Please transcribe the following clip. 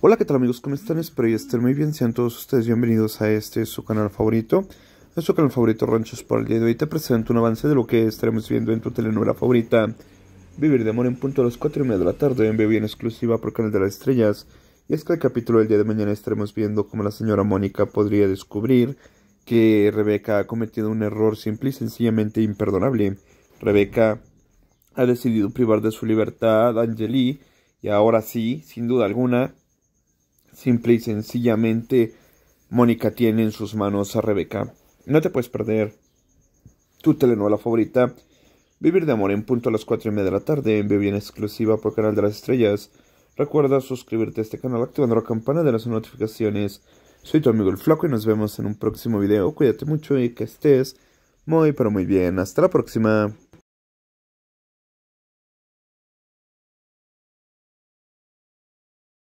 Hola, ¿qué tal amigos? ¿Cómo están? Espero que estén muy bien. Sean todos ustedes bienvenidos a este su canal favorito. Es su canal favorito Ranchos por el día de hoy. Te presento un avance de lo que estaremos viendo en tu telenovela favorita. Vivir de amor en punto a las 4 y media de la tarde en Bebé en exclusiva por Canal de las Estrellas. Y es que el capítulo del día de mañana estaremos viendo cómo la señora Mónica podría descubrir que Rebeca ha cometido un error simple y sencillamente imperdonable. Rebeca ha decidido privar de su libertad a Angeli y ahora sí, sin duda alguna, Simple y sencillamente, Mónica tiene en sus manos a Rebeca. No te puedes perder tu telenovela favorita. Vivir de amor en punto a las 4 y media de la tarde en en exclusiva por Canal de las Estrellas. Recuerda suscribirte a este canal activando la campana de las notificaciones. Soy tu amigo El Flaco y nos vemos en un próximo video. Cuídate mucho y que estés muy pero muy bien. Hasta la próxima.